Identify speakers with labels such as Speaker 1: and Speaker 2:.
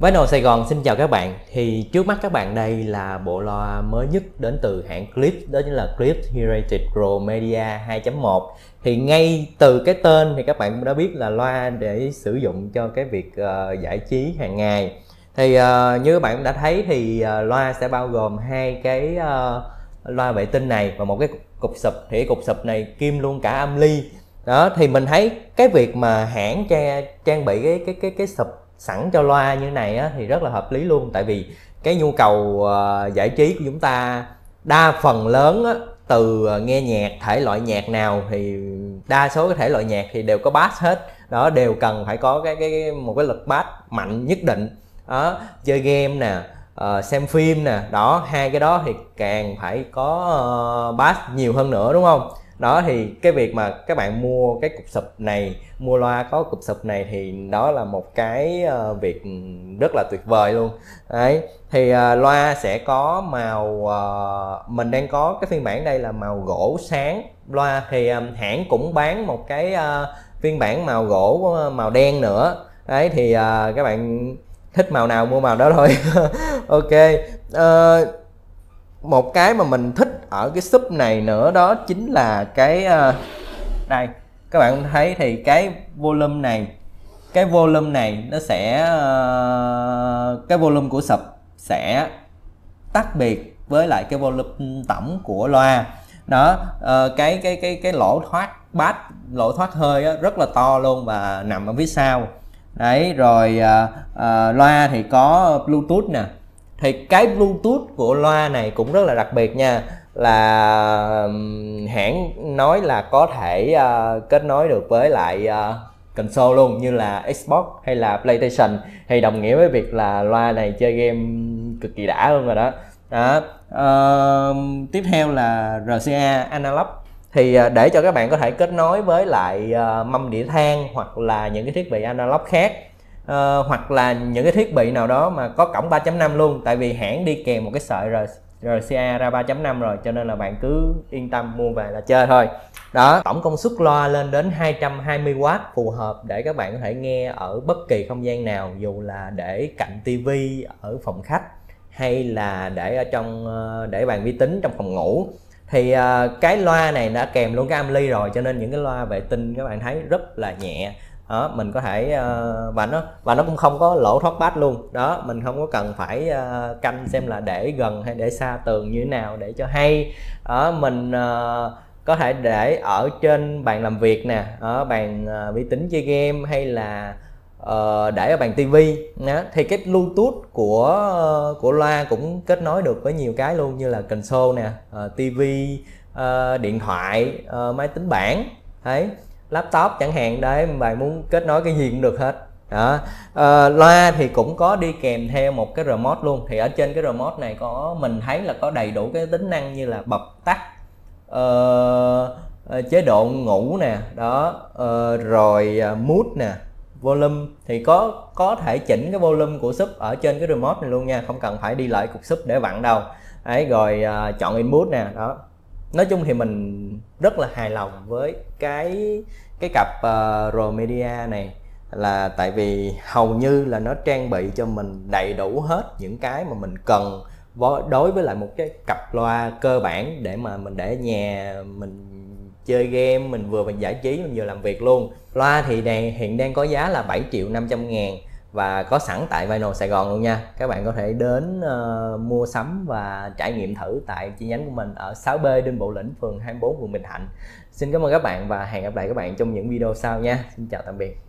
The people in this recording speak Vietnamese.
Speaker 1: Với Nồ Sài Gòn xin chào các bạn Thì trước mắt các bạn đây là bộ loa mới nhất đến từ hãng Clip Đó chính là Clip Heritage Pro Media 2.1 Thì ngay từ cái tên thì các bạn cũng đã biết là loa để sử dụng cho cái việc uh, giải trí hàng ngày Thì uh, như các bạn đã thấy thì uh, loa sẽ bao gồm hai cái uh, loa vệ tinh này và một cái cục sụp Thì cục sụp này kim luôn cả âm ly đó thì mình thấy cái việc mà hãng trang, trang bị cái cái cái cái sụp sẵn cho loa như này á, thì rất là hợp lý luôn tại vì cái nhu cầu uh, giải trí của chúng ta đa phần lớn á, từ ờ, nghe nhạc thể loại nhạc nào thì đa số cái thể loại nhạc thì đều có bass hết đó đều cần phải có cái cái, cái một cái lực bass mạnh nhất định đó chơi game nè uh, xem phim nè đó hai cái đó thì càng phải có uh, bass nhiều hơn nữa đúng không đó thì cái việc mà các bạn mua cái cục sụp này mua loa có cục sụp này thì đó là một cái ờ, việc rất là tuyệt vời luôn đấy thì ờ, loa sẽ có màu ờ, mình đang có cái phiên bản đây là màu gỗ sáng loa thì hãng cũng bán một cái phiên bản màu gỗ màu đen nữa đấy thì các bạn thích màu nào mua màu đó thôi ok một cái mà mình thích ở cái sub này nữa đó chính là cái uh, đây các bạn thấy thì cái volume này cái volume này nó sẽ uh, cái volume của sập sẽ tách biệt với lại cái volume tổng của loa đó uh, cái cái cái cái lỗ thoát bát lỗ thoát hơi đó, rất là to luôn và nằm ở phía sau đấy rồi uh, uh, loa thì có bluetooth nè thì cái bluetooth của loa này cũng rất là đặc biệt nha là hãng nói là có thể uh, kết nối được với lại uh, console luôn như là Xbox hay là PlayStation thì đồng nghĩa với việc là loa này chơi game cực kỳ đã luôn rồi đó đó uh, tiếp theo là RCA analog thì ờ, để cho các bạn có thể kết nối với lại mâm đĩa than hoặc là những cái thiết bị analog khác uh, hoặc là những cái thiết bị nào đó mà có cổng 3.5 luôn tại vì hãng đi kèm một cái sợi RCA rồi ca ra 3.5 rồi cho nên là bạn cứ yên tâm mua về là chơi thôi đó tổng công suất loa lên đến 220W phù hợp để các bạn có thể nghe ở bất kỳ không gian nào dù là để cạnh tivi ở phòng khách hay là để ở trong ờ, để bàn vi tính trong phòng ngủ thì ờ, cái loa này đã kèm luôn cái amply rồi cho nên những cái loa vệ tinh các bạn thấy rất là nhẹ đó mình có thể uh, và nó và nó cũng không có lỗ thoát bát luôn đó mình không có cần phải uh, canh xem là để gần hay để xa tường như thế nào để cho hay đó mình uh, có thể để ở trên bàn làm việc nè ở bàn uh, vi tính chơi game hay là uh, để ở bàn tivi thì cái bluetooth của uh, của loa cũng kết nối được với nhiều cái luôn như là console nè uh, tivi uh, điện thoại uh, máy tính bảng thấy laptop chẳng hạn đấy bạn muốn kết nối cái gì cũng được hết đó à, loa thì cũng có đi kèm theo một cái remote luôn thì ở trên cái remote này có mình thấy là có đầy đủ cái tính năng như là bật tắt uh, chế độ ngủ nè đó uh, rồi mood nè volume thì có có thể chỉnh cái volume của sub ở trên cái remote này luôn nha không cần phải đi lại cục sub để vặn đâu ấy rồi uh, chọn input nè đó nói chung thì mình rất là hài lòng với cái cái cặp uh, Romedia này là tại vì hầu như là nó trang bị cho mình đầy đủ hết những cái mà mình cần đối với lại một cái cặp loa cơ bản để mà mình để ở nhà mình chơi game mình vừa mình giải trí mình vừa làm việc luôn loa thì đang, hiện đang có giá là 7 triệu 500 ngàn và có sẵn tại Vinyl Sài Gòn luôn nha các bạn có thể đến uh, mua sắm và trải nghiệm thử tại chi nhánh của mình ở 6B Đinh Bộ Lĩnh phường 24 quận Bình Thạnh xin cảm ơn các bạn và hẹn gặp lại các bạn trong những video sau nha xin chào tạm biệt